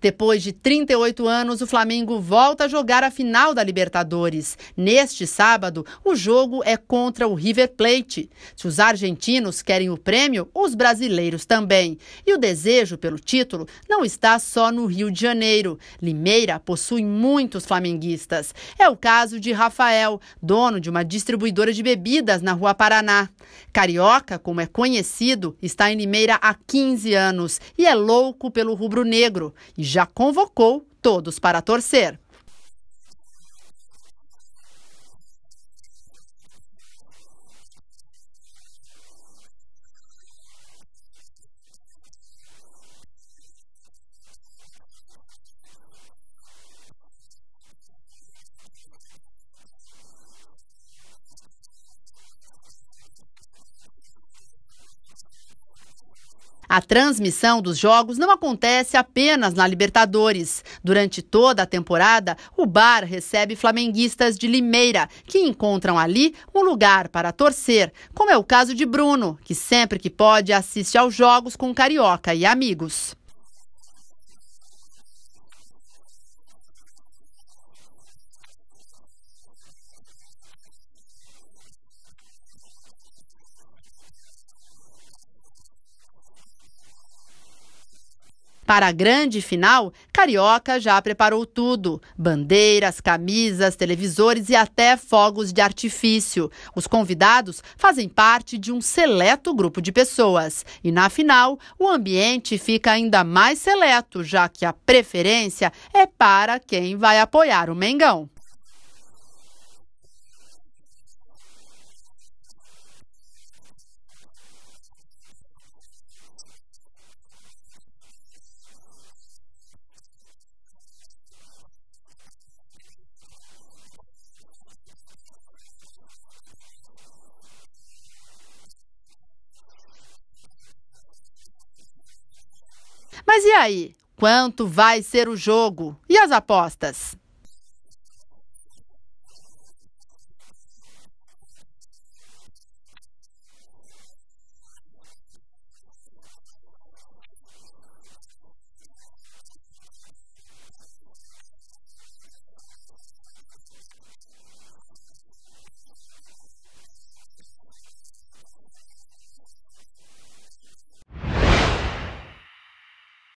Depois de 38 anos, o Flamengo volta a jogar a final da Libertadores. Neste sábado, o jogo é contra o River Plate. Se os argentinos querem o prêmio, os brasileiros também. E o desejo pelo título não está só no Rio de Janeiro. Limeira possui muitos flamenguistas. É o caso de Rafael, dono de uma distribuidora de bebidas na Rua Paraná. Carioca, como é conhecido, está em Limeira há 15 anos e é louco pelo rubro-negro já convocou todos para torcer. A transmissão dos jogos não acontece apenas na Libertadores. Durante toda a temporada, o bar recebe flamenguistas de Limeira, que encontram ali um lugar para torcer, como é o caso de Bruno, que sempre que pode assiste aos jogos com Carioca e amigos. Para a grande final, Carioca já preparou tudo: bandeiras, camisas, televisores e até fogos de artifício. Os convidados fazem parte de um seleto grupo de pessoas. E na final, o ambiente fica ainda mais seleto, já que a preferência é para quem vai apoiar o Mengão. Mas e aí? Quanto vai ser o jogo? E as apostas?